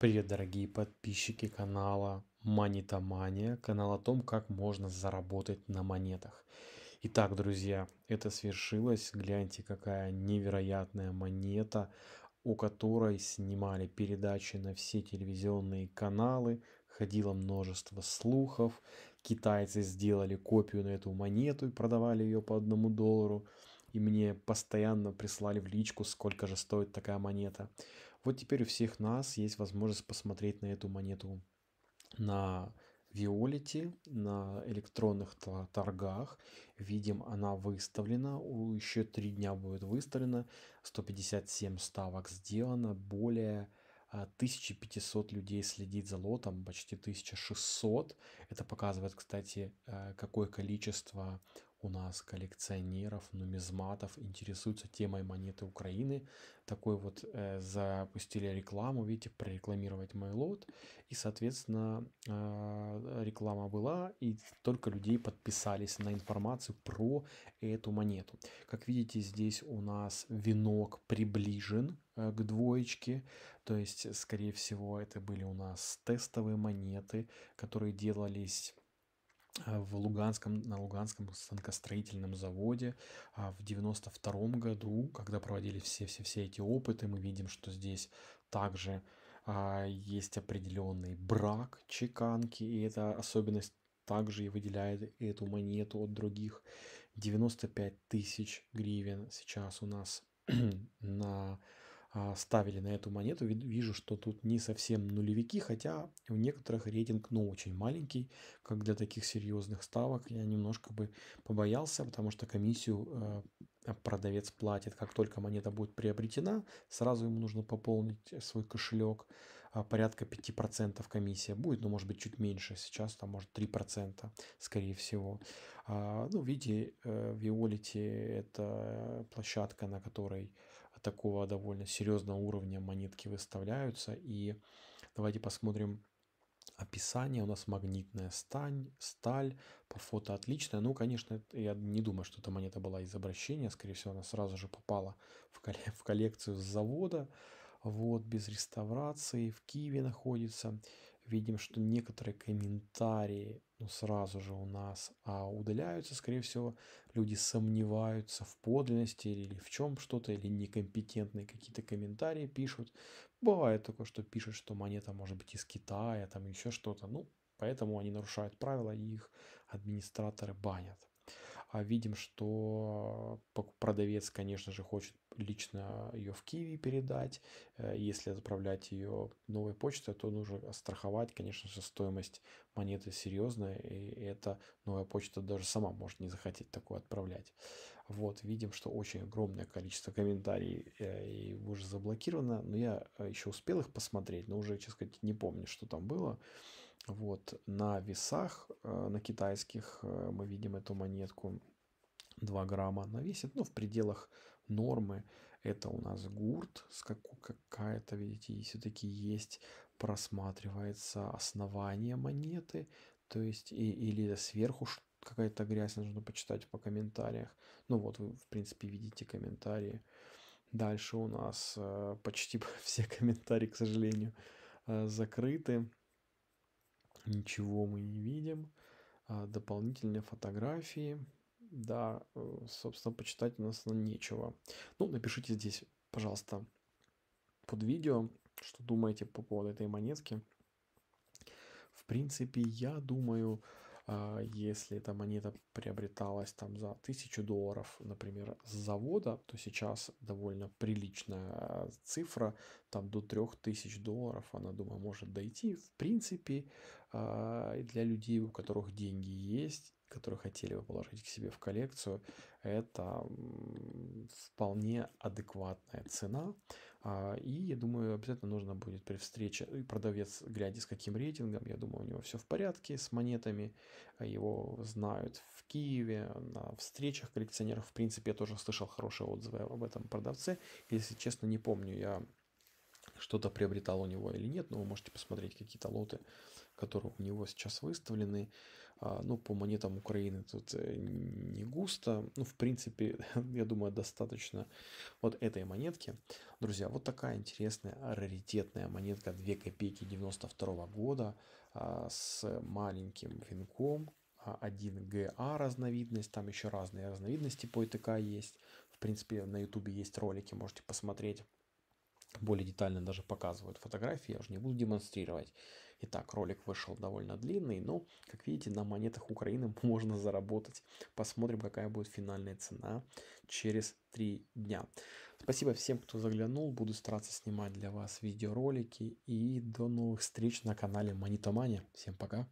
Привет, дорогие подписчики канала Монетомания, канал о том, как можно заработать на монетах. Итак, друзья, это свершилось. Гляньте, какая невероятная монета, у которой снимали передачи на все телевизионные каналы, ходило множество слухов. Китайцы сделали копию на эту монету и продавали ее по одному доллару. И мне постоянно прислали в личку, сколько же стоит такая монета. Вот теперь у всех нас есть возможность посмотреть на эту монету на Виолите, на электронных торгах. Видим, она выставлена, еще три дня будет выставлена, 157 ставок сделано, более 1500 а, людей следит за лотом, почти 1600. Это показывает, кстати, э, какое количество у нас коллекционеров, нумизматов интересуются темой монеты Украины. Такой вот э, запустили рекламу, видите, прорекламировать мой лот. И, соответственно, э, реклама была, и только людей подписались на информацию про эту монету. Как видите, здесь у нас венок приближен э, к двоечке, то есть, скорее всего, это были у нас тестовые монеты, которые делались а, в Луганском, на Луганском станкостроительном заводе а, в 92 году, когда проводили все-все-все эти опыты, мы видим, что здесь также а, есть определенный брак чеканки, и эта особенность также и выделяет эту монету от других. 95 тысяч гривен сейчас у нас на а, ставили на эту монету, вижу, что тут не совсем нулевики, хотя у некоторых рейтинг, ну, очень маленький, как для таких серьезных ставок. Я немножко бы побоялся, потому что комиссию э, продавец платит. Как только монета будет приобретена, сразу ему нужно пополнить свой кошелек. А, порядка 5% комиссия будет, но ну, может быть чуть меньше. Сейчас там может 3%, скорее всего. А, ну, видите, э, Виолити это площадка, на которой такого довольно серьезного уровня монетки выставляются. И давайте посмотрим описание. У нас магнитная стань, сталь, по фото отличная. Ну, конечно, я не думаю, что эта монета была из обращения. Скорее всего, она сразу же попала в, кол в коллекцию с завода. Вот, без реставрации, в Киеве находится видим, что некоторые комментарии ну, сразу же у нас а удаляются, скорее всего, люди сомневаются в подлинности или в чем что-то, или некомпетентные какие-то комментарии пишут. Бывает такое, что пишут, что монета может быть из Китая, там еще что-то. Ну, поэтому они нарушают правила, и их администраторы банят. А видим, что продавец, конечно же, хочет лично ее в Киеве передать. Э, если отправлять ее новой почтой, то нужно страховать, конечно же, стоимость монеты серьезная, и эта новая почта даже сама может не захотеть такое отправлять. Вот, видим, что очень огромное количество комментариев э, и уже заблокировано, но я э, еще успел их посмотреть, но уже, честно сказать, не помню, что там было. Вот, на весах, на китайских мы видим эту монетку 2 грамма. Она весит, ну, в пределах нормы. Это у нас гурт, с какая-то, видите, все таки есть, просматривается основание монеты, то есть и, или сверху какая-то грязь, нужно почитать по комментариях. Ну вот вы, в принципе, видите комментарии. Дальше у нас э, почти все комментарии, к сожалению, э, закрыты. Ничего мы не видим. Э, дополнительные фотографии да, э, собственно, почитать у нас нечего. Ну, напишите здесь, пожалуйста, под видео, что думаете по поводу этой монетки. В принципе, я думаю, а, если эта монета приобреталась там за 1000 долларов, например, с завода, то сейчас довольно приличная цифра, там до 3000 долларов она, думаю, может дойти. В принципе, а, для людей, у которых деньги есть, которые хотели бы положить к себе в коллекцию, это вполне адекватная цена. А, и, я думаю, обязательно нужно будет при встрече, продавец, глядя с каким рейтингом, я думаю, у него все в порядке с монетами, а его знают в Киеве, на встречах коллекционеров, в принципе, я тоже слышал хорошие отзывы об этом продавце. Если честно, не помню я что-то приобретал у него или нет, но вы можете посмотреть какие-то лоты, которые у него сейчас выставлены. А, ну, по монетам Украины тут э, не густо. Ну, в принципе, я думаю, достаточно вот этой монетки. Друзья, вот такая интересная раритетная монетка 2 копейки 92 года а, с маленьким венком. 1ГА а, разновидность, там еще разные разновидности по ИТК есть. В принципе, на ютубе есть ролики, можете посмотреть более детально даже показывают фотографии, я уже не буду демонстрировать. Итак, ролик вышел довольно длинный, но, как видите, на монетах Украины можно заработать. Посмотрим, какая будет финальная цена через три дня. Спасибо всем, кто заглянул. Буду стараться снимать для вас видеоролики. И до новых встреч на канале Монетомания. Всем пока!